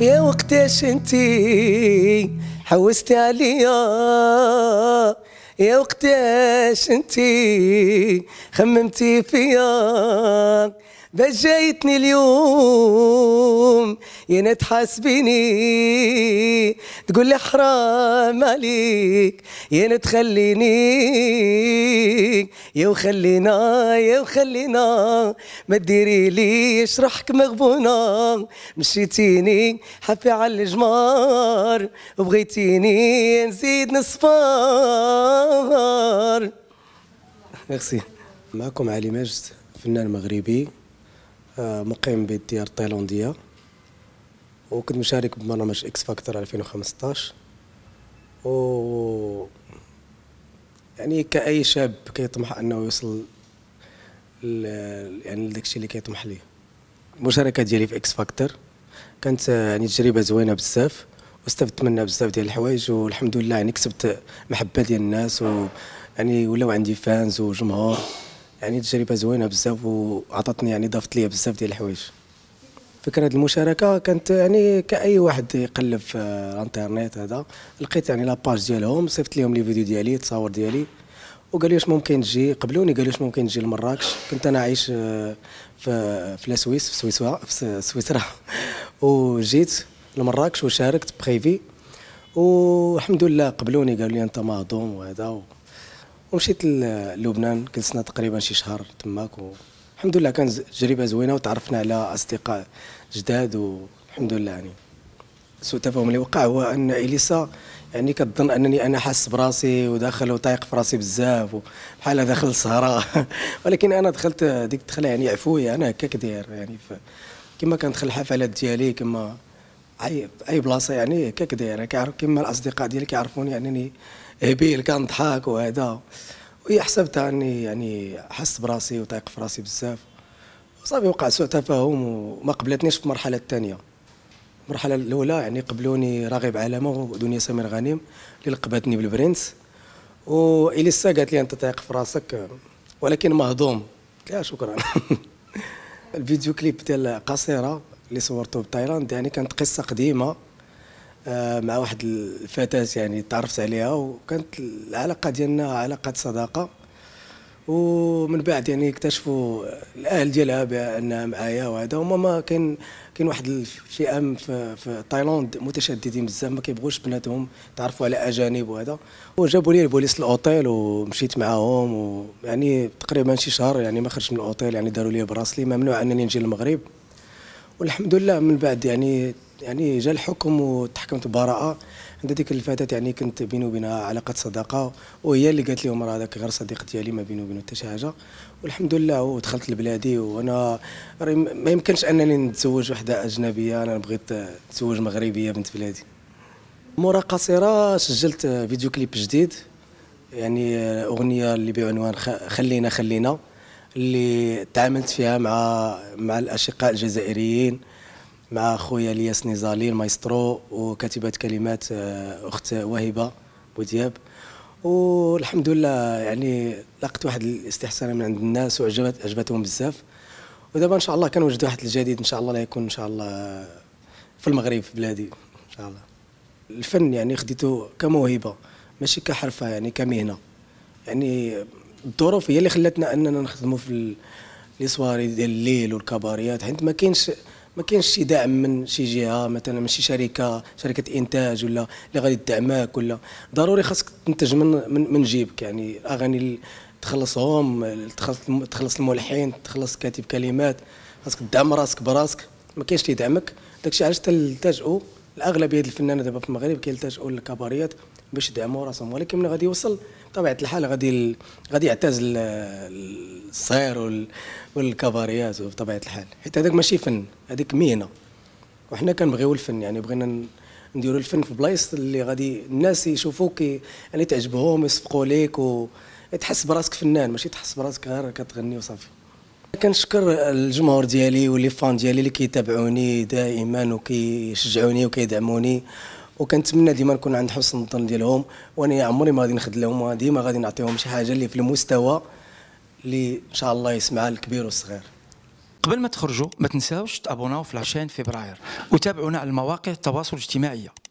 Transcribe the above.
يا وقتاش انتي حوستي عليا يا وقتاش انتي خممتي فيا باش جايتني اليوم يا نتحاسبيني تقول لي حرام عليك يا تخليني يا وخلينا يا وخلينا ما ديري ليش روحك مغبونة مشيتيني حافي على الجمار وبغيتيني نزيد نصفار ميرسي معكم علي ماجد فنان مغربي آه، مقيم بالديار التايلانديه وكنت مشارك ببرنامج اكس فاكتور 2015 و يعني كاي شاب كيطمح انه يوصل ل... يعني لداكشي اللي كيطمح ليه المشاركه ديالي في اكس فاكتور كانت يعني تجربه زوينه بزاف واستفدت منها بزاف ديال الحوايج والحمد لله يعني كسبت محبه ديال الناس و يعني ولاو عندي فانز وجمهور يعني تجربه زوينه بزاف وعطتني يعني ضافت لي بزاف ديال الحوايج فكره المشاركه كانت يعني كاي واحد يقلب في الانترنت هذا لقيت يعني لاباج ديالهم صيفط لهم لي فيديو ديالي التصاور ديالي وقال لي واش ممكن تجي قبلوني قال لي واش ممكن تجي لمراكش كنت انا عايش آه، في في السويس في سويسرا في سويسرا وجيت لمراكش وشاركت بخيفي والحمد لله قبلوني قالوا لي انت مهضوم وهذا ومشيت للبنان جلسنا تقريبا شي شهر تماك الحمد لله كانت تجربه زوينه وتعرفنا على اصدقاء جداد والحمد لله يعني سوء تفاهم اللي وقع هو ان اليسا يعني كتظن انني انا حاس براسي وداخل وطايق في راسي بزاف بحال داخل السهره ولكن انا دخلت ديك الدخله يعني عفويه انا هكا كدير يعني كما كندخل الحفلات ديالي كما اي اي بلاصه يعني هكا كدير كيعرف كما الاصدقاء ديالي كيعرفوني انني هبيل كنضحك وهذا وهي حسبتها اني يعني حس براسي وطايق في راسي بزاف صافي وقع سوء تفاهم وما قبلتنيش في المرحله الثانيه المرحله الاولى يعني قبلوني راغب علامه ودنيا سمير غانم اللي لقبتني بالبرنس وإليسا قالت لي انت تايق في راسك ولكن مهضوم قلت لها شكرا الفيديو كليب ديال قصيره اللي صورته بتايلاند يعني كانت قصه قديمه آه، مع واحد الفتاة يعني تعرفت عليها وكانت العلاقة ديالنا علاقة صداقة ومن بعد يعني اكتشفوا الاهل ديالها بانها معايا وهذا هما ما كاين كاين واحد الفئة في, في تايلاند متشددين بزاف ما كيبغوش بناتهم تعرفوا على اجانب وهذا وجابوا لي البوليس الاوتيل ومشيت معاهم ويعني تقريبا شي شهر يعني ما خرجت من الاوتيل يعني داروا لي براسلي ممنوع انني نجي للمغرب والحمد لله من بعد يعني يعني جاء الحكم وتحكمت ببراءه عند ديك الفتاه يعني كنت بيني وبينها علاقه صداقه وهي اللي قالت لهم راه هذاك غير صديق ديالي ما بيني وبينه حتى شي حاجه والحمد لله ودخلت لبلادي وانا ما يمكنش انني نتزوج وحده اجنبيه انا بغيت نتزوج مغربيه بنت بلادي مورا قصيره سجلت فيديو كليب جديد يعني اغنيه اللي بعنوان خلينا خلينا اللي تعاملت فيها مع مع الاشقاء الجزائريين مع خويا الياس نزالي المايسترو وكاتبه كلمات آه، اخت وهبه بودياب والحمد لله يعني لقت واحد الاستحسان من عند الناس وعجبت عجبتهم بزاف ودابا ان شاء الله كنوجد واحد الجديد ان شاء الله لا يكون ان شاء الله في المغرب في بلادي ان شاء الله الفن يعني خديته كموهبه ماشي كحرفه يعني كمهنه يعني الظروف هي اللي خلاتنا اننا نخدموا في لي سواري ديال الليل والكباريات حيت ما كاينش ما كاينش شي دعم من شي جهه مثلا من شي شركه شركه انتاج ولا اللي غادي تدعمك ولا ضروري خاصك تنتج من من, من جيبك يعني اغاني تخلصهم تخلص تخلص الملحن تخلص كاتب كلمات خاصك تدعم راسك براسك ما كاينش اللي يدعمك داكشي علاش تلتجئوا الاغلبيه الفنانه دابا في المغرب كيلتجؤوا للكباريات باش يدعموا راسهم ولكن من غادي يوصل بطبيعه الحال غادي ال... غادي يعتزل الصغير وال... والكباريات بطبيعه الحال حيت هذاك ماشي فن هذيك مهنه وحنا كنبغيو الفن يعني بغينا نديروا الفن في بلايص اللي غادي الناس يشوفوك يعني تعجبهم يصفقوا ليك وتحس براسك فنان ماشي تحس براسك غير كتغني وصافي كنشكر الجمهور ديالي واللي فان ديالي اللي كيتابعوني دائما وكيشجعوني وكيدعموني وكنتمنى ديما نكون عند حسن الظن ديالهم وانا عمري ما غادي نخدلهم ديما غادي نعطيهم شي حاجه اللي في المستوى اللي ان شاء الله يسمعها الكبير والصغير قبل ما تخرجوا ما تنساوش تابوناو في لاشين فبراير وتابعونا على المواقع التواصل الاجتماعي